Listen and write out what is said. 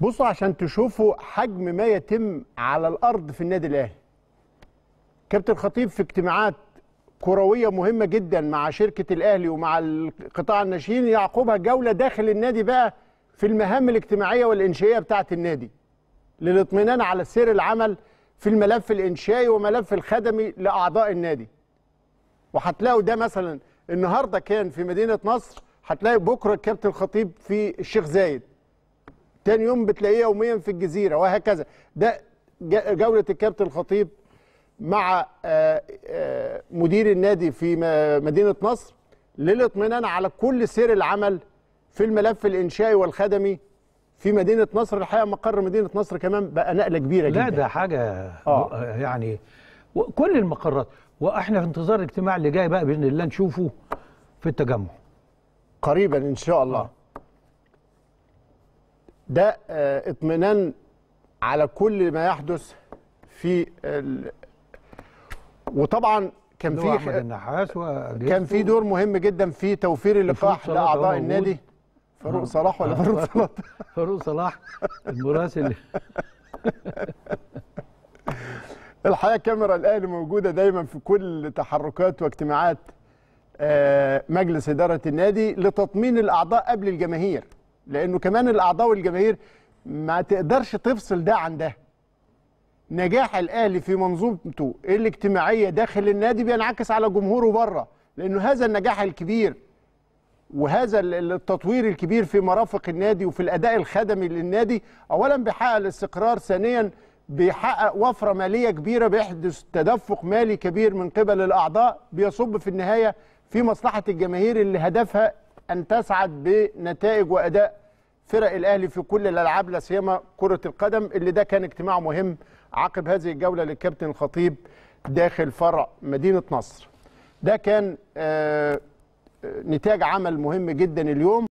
بصوا عشان تشوفوا حجم ما يتم على الارض في النادي الاهلي كابتن خطيب في اجتماعات كرويه مهمه جدا مع شركه الاهلي ومع القطاع الناشئين يعقبها جوله داخل النادي بقى في المهام الاجتماعيه والانشائيه بتاعه النادي للاطمئنان على سير العمل في الملف الانشائي وملف الخدمي لاعضاء النادي وهتلاقوا ده مثلا النهارده كان في مدينه نصر هتلاقي بكره الكابتن خطيب في الشيخ زايد تاني يوم بتلاقيه يوميا في الجزيره وهكذا ده جوله الكابتن الخطيب مع آه، آه، مدير النادي في مدينه نصر للاطمئنان على كل سير العمل في الملف الانشائي والخدمي في مدينه نصر الحقيقه مقر مدينه نصر كمان بقى نقله كبيره جدا لا ده حاجه آه. يعني كل المقرات واحنا في انتظار الاجتماع اللي جاي بقى باذن الله نشوفه في التجمع قريبا ان شاء الله آه. ده آه، اطمئنان على كل ما يحدث في ال... وطبعا كان في النحاس كان في دور مهم جدا في توفير اللقاح لاعضاء النادي فاروق نعم. صلاح ولا فاروق صلاح فاروق صلاح المراسل الحقيقه كاميرا الاهلي موجوده دايما في كل تحركات واجتماعات آه، مجلس اداره النادي لتطمين الاعضاء قبل الجماهير لانه كمان الاعضاء والجماهير ما تقدرش تفصل ده عن ده نجاح الاهلي في منظومته الاجتماعيه داخل النادي بينعكس على جمهوره بره لانه هذا النجاح الكبير وهذا التطوير الكبير في مرافق النادي وفي الاداء الخدمي للنادي اولا بيحقق الاستقرار ثانيا بيحقق وفره ماليه كبيره بيحدث تدفق مالي كبير من قبل الاعضاء بيصب في النهايه في مصلحه الجماهير اللي هدفها ان تسعد بنتائج واداء فرق الاهلي في كل الالعاب لا سيما كره القدم اللي ده كان اجتماع مهم عقب هذه الجوله للكابتن الخطيب داخل فرع مدينه نصر. ده كان آه، آه، نتاج عمل مهم جدا اليوم